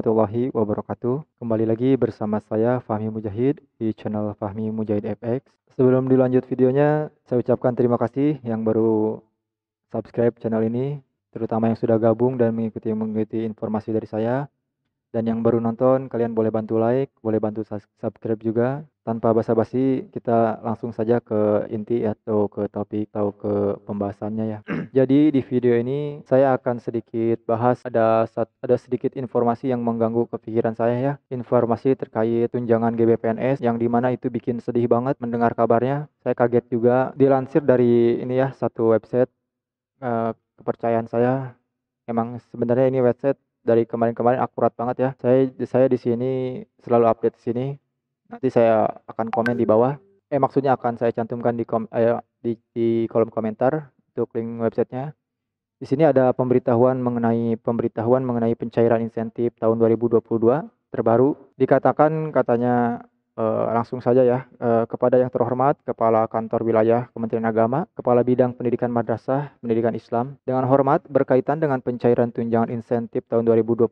warahmatullahi wabarakatuh. Kembali lagi bersama saya Fahmi Mujahid di channel Fahmi Mujahid FX. Sebelum dilanjut videonya, saya ucapkan terima kasih yang baru subscribe channel ini, terutama yang sudah gabung dan mengikuti mengikuti informasi dari saya. Dan yang baru nonton, kalian boleh bantu like, boleh bantu subscribe juga tanpa basa-basi kita langsung saja ke inti atau ke topik atau ke pembahasannya ya. Jadi di video ini saya akan sedikit bahas ada ada sedikit informasi yang mengganggu kepikiran saya ya. Informasi terkait tunjangan GBPNS yang dimana itu bikin sedih banget mendengar kabarnya. Saya kaget juga dilansir dari ini ya satu website eh, kepercayaan saya emang sebenarnya ini website dari kemarin-kemarin akurat banget ya. Saya saya di sini selalu update di sini Nanti saya akan komen di bawah. Eh maksudnya akan saya cantumkan di kom eh, di, di kolom komentar untuk link websitenya. Di sini ada pemberitahuan mengenai pemberitahuan mengenai pencairan insentif tahun 2022 terbaru. Dikatakan katanya Uh, langsung saja ya uh, kepada yang terhormat Kepala Kantor Wilayah Kementerian Agama, Kepala Bidang Pendidikan Madrasah Pendidikan Islam. Dengan hormat berkaitan dengan pencairan tunjangan insentif tahun 2022,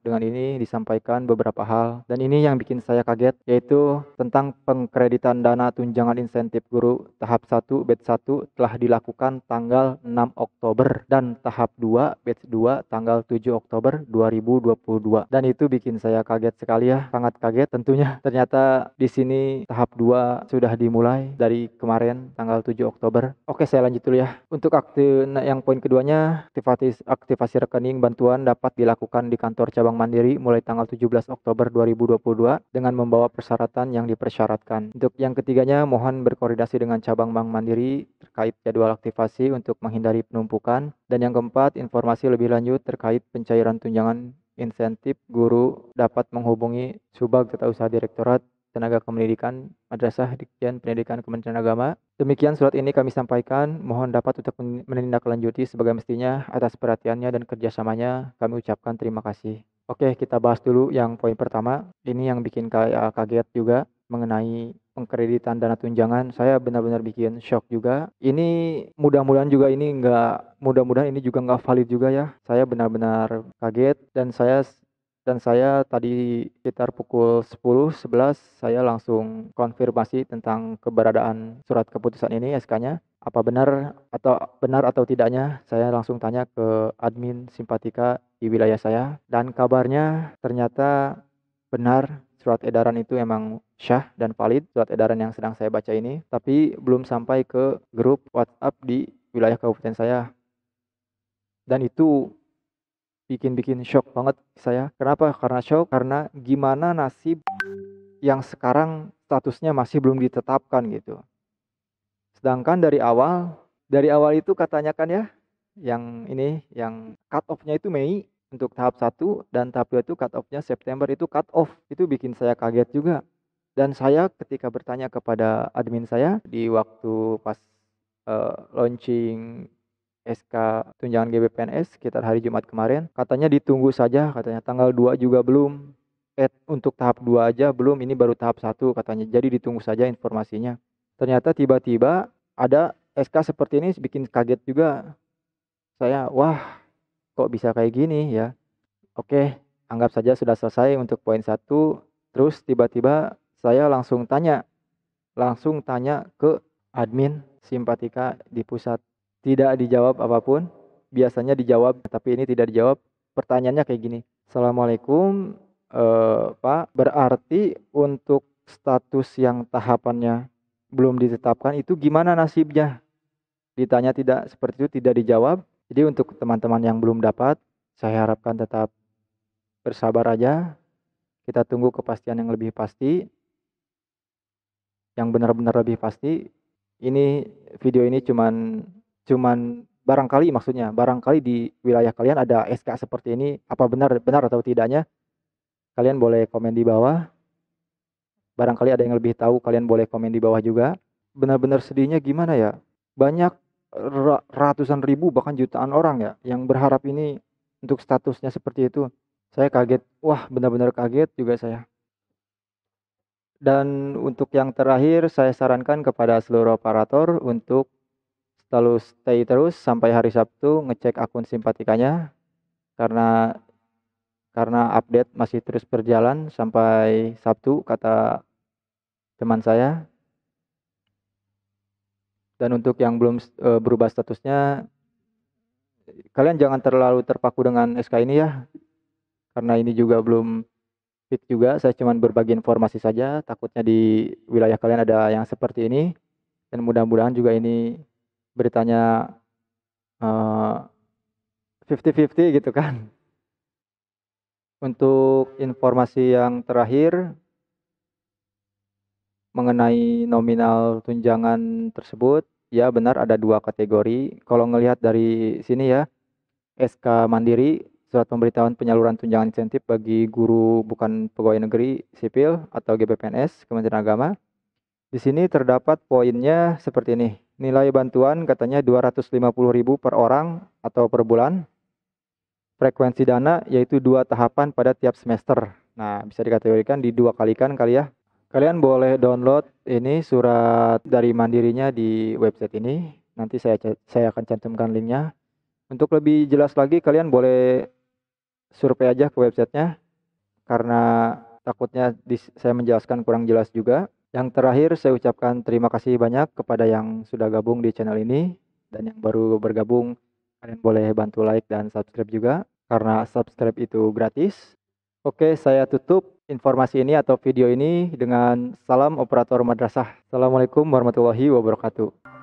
dengan ini disampaikan beberapa hal dan ini yang bikin saya kaget yaitu tentang pengkreditan dana tunjangan insentif guru tahap 1 batch 1 telah dilakukan tanggal 6 Oktober dan tahap 2 batch 2 tanggal 7 Oktober 2022 dan itu bikin saya kaget sekali ya, sangat kaget tentunya. Ternyata di sini tahap 2 sudah dimulai dari kemarin tanggal 7 Oktober. Oke, saya lanjut dulu ya. Untuk aktif nah, yang poin keduanya, aktivasi aktivasi rekening bantuan dapat dilakukan di kantor cabang Mandiri mulai tanggal 17 Oktober 2022 dengan membawa persyaratan yang dipersyaratkan. Untuk yang ketiganya, mohon berkoordinasi dengan cabang Bank Mandiri terkait jadwal aktivasi untuk menghindari penumpukan. Dan yang keempat, informasi lebih lanjut terkait pencairan tunjangan insentif guru dapat menghubungi Subag Tata Usaha Direktorat Tenaga Kependidikan Madrasah Dikjen Pendidikan Kementerian Agama. Demikian surat ini kami sampaikan, mohon dapat untuk menindaklanjuti sebagai mestinya atas perhatiannya dan kerjasamanya. Kami ucapkan terima kasih. Oke, kita bahas dulu yang poin pertama. Ini yang bikin kaget juga mengenai pengkreditan dana tunjangan saya benar-benar bikin shock juga ini mudah-mudahan juga ini nggak, mudah-mudahan ini juga nggak valid juga ya saya benar-benar kaget dan saya dan saya tadi sekitar pukul 10, 11 saya langsung konfirmasi tentang keberadaan surat keputusan ini SK-nya apa benar atau benar atau tidaknya saya langsung tanya ke admin simpatika di wilayah saya dan kabarnya ternyata benar surat edaran itu emang syah dan valid surat edaran yang sedang saya baca ini tapi belum sampai ke grup WhatsApp di wilayah kabupaten saya dan itu bikin-bikin shock banget saya. Kenapa? Karena shock, karena gimana nasib yang sekarang statusnya masih belum ditetapkan gitu. Sedangkan dari awal, dari awal itu katanya kan ya, yang ini, yang cut off-nya itu Mei untuk tahap satu dan tahap 2 itu cut off-nya September itu cut off. Itu bikin saya kaget juga. Dan saya ketika bertanya kepada admin saya di waktu pas uh, launching SK tunjangan GBPNS sekitar hari Jumat kemarin. Katanya ditunggu saja, katanya tanggal 2 juga belum. Eh, untuk tahap 2 aja belum, ini baru tahap 1 katanya. Jadi ditunggu saja informasinya. Ternyata tiba-tiba ada SK seperti ini bikin kaget juga. Saya, wah kok bisa kayak gini ya. Oke, anggap saja sudah selesai untuk poin 1. Terus tiba-tiba saya langsung tanya, langsung tanya ke admin simpatika di pusat tidak dijawab apapun. Biasanya dijawab, tapi ini tidak dijawab. Pertanyaannya kayak gini. Assalamualaikum, eh, Pak. Berarti untuk status yang tahapannya belum ditetapkan itu gimana nasibnya? Ditanya tidak seperti itu tidak dijawab. Jadi untuk teman-teman yang belum dapat, saya harapkan tetap bersabar aja. Kita tunggu kepastian yang lebih pasti. Yang benar-benar lebih pasti. Ini video ini cuman cuman barangkali maksudnya barangkali di wilayah kalian ada SK seperti ini apa benar benar atau tidaknya kalian boleh komen di bawah barangkali ada yang lebih tahu kalian boleh komen di bawah juga benar-benar sedihnya gimana ya banyak ratusan ribu bahkan jutaan orang ya yang berharap ini untuk statusnya seperti itu saya kaget wah benar-benar kaget juga saya dan untuk yang terakhir saya sarankan kepada seluruh operator untuk selalu stay terus sampai hari Sabtu ngecek akun simpatikanya karena karena update masih terus berjalan sampai Sabtu kata teman saya. Dan untuk yang belum e, berubah statusnya kalian jangan terlalu terpaku dengan SK ini ya. Karena ini juga belum fix juga, saya cuma berbagi informasi saja, takutnya di wilayah kalian ada yang seperti ini dan mudah-mudahan juga ini beritanya 50-50 eh, gitu kan. Untuk informasi yang terakhir mengenai nominal tunjangan tersebut, ya benar ada dua kategori. Kalau ngelihat dari sini ya, SK Mandiri, Surat Pemberitahuan Penyaluran Tunjangan Insentif bagi Guru Bukan Pegawai Negeri Sipil atau GBPNS Kementerian Agama. Di sini terdapat poinnya seperti ini. Nilai bantuan katanya 250.000 per orang atau per bulan. Frekuensi dana yaitu dua tahapan pada tiap semester. Nah, bisa dikategorikan di dua kalikan kali ya. Kalian boleh download ini surat dari mandirinya di website ini. Nanti saya saya akan cantumkan linknya. Untuk lebih jelas lagi kalian boleh survei aja ke websitenya karena takutnya saya menjelaskan kurang jelas juga. Yang terakhir saya ucapkan terima kasih banyak kepada yang sudah gabung di channel ini dan yang baru bergabung kalian boleh bantu like dan subscribe juga karena subscribe itu gratis. Oke, saya tutup informasi ini atau video ini dengan salam operator madrasah. Assalamualaikum warahmatullahi wabarakatuh.